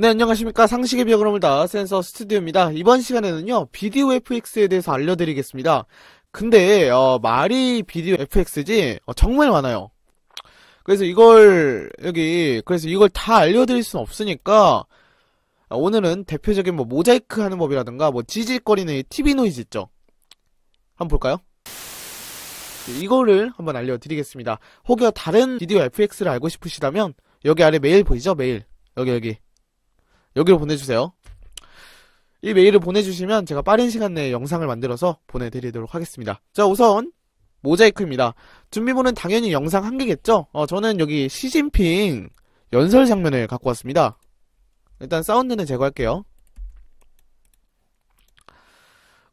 네 안녕하십니까 상식의 비어그럼을 다 센서 스튜디오입니다 이번 시간에는요 비디오 FX에 대해서 알려드리겠습니다 근데 어, 말이 비디오 FX지 어, 정말 많아요 그래서 이걸 여기 그래서 이걸 다 알려드릴 수는 없으니까 어, 오늘은 대표적인 뭐 모자이크 하는 법이라든가 뭐 지질거리는 TV 노이즈 있죠 한번 볼까요? 네, 이거를 한번 알려드리겠습니다 혹여 다른 비디오 FX를 알고 싶으시다면 여기 아래 메일 보이죠 메일 여기 여기 여기로 보내주세요. 이 메일을 보내주시면 제가 빠른 시간 내에 영상을 만들어서 보내드리도록 하겠습니다. 자, 우선 모자이크입니다. 준비물은 당연히 영상 한 개겠죠? 어, 저는 여기 시진핑 연설 장면을 갖고 왔습니다. 일단 사운드는 제거할게요.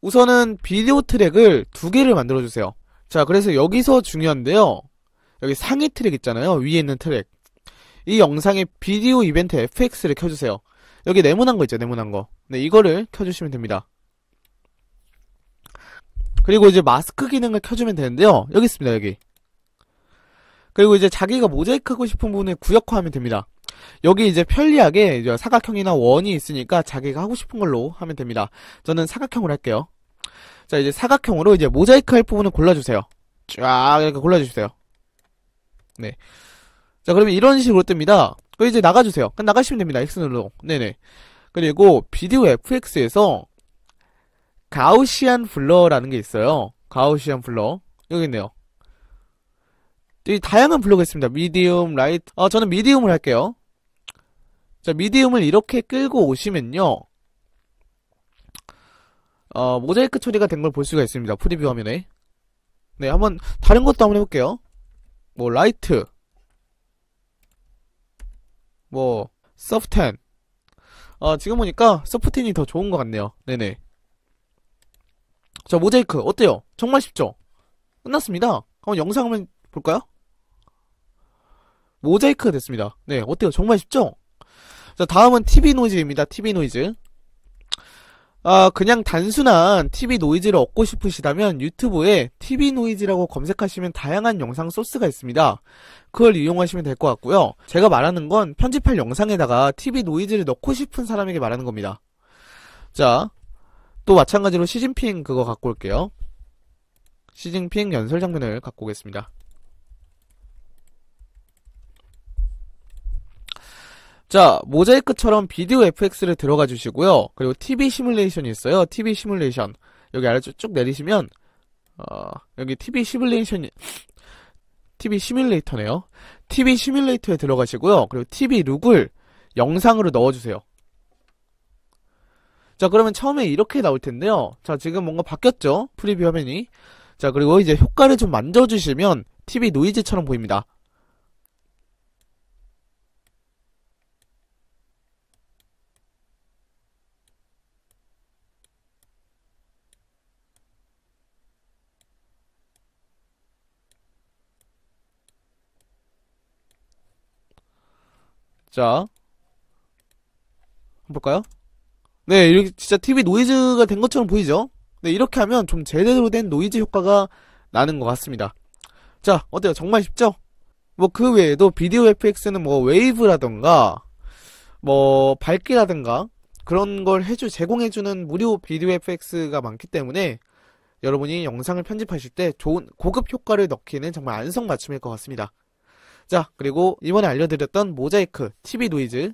우선은 비디오 트랙을 두 개를 만들어주세요. 자, 그래서 여기서 중요한데요. 여기 상위 트랙 있잖아요. 위에 있는 트랙. 이 영상의 비디오 이벤트 FX를 켜주세요. 여기 네모난 거 있죠 네모난 거 네, 이거를 켜주시면 됩니다 그리고 이제 마스크 기능을 켜주면 되는데요 여기 있습니다 여기 그리고 이제 자기가 모자이크하고 싶은 부분을 구역화하면 됩니다 여기 이제 편리하게 이제 사각형이나 원이 있으니까 자기가 하고 싶은 걸로 하면 됩니다 저는 사각형으로 할게요 자 이제 사각형으로 이제 모자이크 할 부분을 골라주세요 쫙 이렇게 골라주세요 네 자 그러면 이런 식으로 뜹니다 그 이제 나가주세요. 그 나가시면 됩니다. X 눌러. 네네. 그리고 비디오 FX에서 가우시안 블러라는 게 있어요. 가우시안 블러. 여기 있네요. 여기 다양한 블러가 있습니다. 미디움, 라이트. 어, 저는 미디움을 할게요. 자, 미디움을 이렇게 끌고 오시면요. 어, 모자이크 처리가 된 걸 볼 수가 있습니다. 프리뷰 화면에. 네, 한번 다른 것도 한 번 해볼게요. 뭐 라이트 뭐 서프텐 아 어, 지금 보니까 서프텐이 더 좋은 것 같네요 네네 자 모자이크 어때요? 정말 쉽죠? 끝났습니다 한번 영상 한번 볼까요? 모자이크 됐습니다 네 어때요? 정말 쉽죠? 자 다음은 TV 노이즈입니다 TV 노이즈 아 그냥 단순한 TV 노이즈를 얻고 싶으시다면 유튜브에 TV 노이즈라고 검색하시면 다양한 영상 소스가 있습니다. 그걸 이용하시면 될 것 같고요. 제가 말하는 건 편집할 영상에다가 TV 노이즈를 넣고 싶은 사람에게 말하는 겁니다. 자, 또 마찬가지로 시진핑 그거 갖고 올게요. 시진핑 연설 장면을 갖고 오겠습니다. 자, 모자이크처럼 비디오 FX를 들어가 주시고요. 그리고 TV 시뮬레이션이 있어요. TV 시뮬레이션. 여기 아래쪽 쭉 내리시면 어, 여기 TV 시뮬레이션, TV 시뮬레이터네요. TV 시뮬레이터에 들어가시고요. 그리고 TV 룩을 영상으로 넣어주세요. 자, 그러면 처음에 이렇게 나올 텐데요. 자, 지금 뭔가 바뀌었죠? 프리뷰 화면이. 자, 그리고 이제 효과를 좀 만져주시면 TV 노이즈처럼 보입니다. 자. 한번 볼까요? 네, 이렇게 진짜 TV 노이즈가 된 것처럼 보이죠? 네, 이렇게 하면 좀 제대로 된 노이즈 효과가 나는 것 같습니다. 자, 어때요? 정말 쉽죠? 뭐 그 외에도 비디오 FX는 뭐 웨이브라던가 뭐 밝기라든가 그런 걸 해주 제공해주는 무료 비디오 FX가 많기 때문에 여러분이 영상을 편집하실 때 좋은 고급 효과를 넣기는 에 정말 안성맞춤일 것 같습니다. 자, 그리고 이번에 알려드렸던 모자이크, TV 노이즈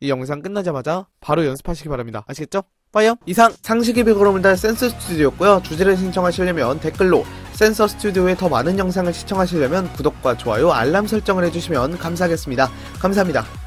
이 영상 끝나자마자 바로 연습하시기 바랍니다. 아시겠죠? 빠염! 이상 상식의 비그럼을 달 센서 스튜디오였고요. 주제를 신청하시려면 댓글로 센서 스튜디오의 더 많은 영상을 시청하시려면 구독과 좋아요, 알람 설정을 해주시면 감사하겠습니다. 감사합니다.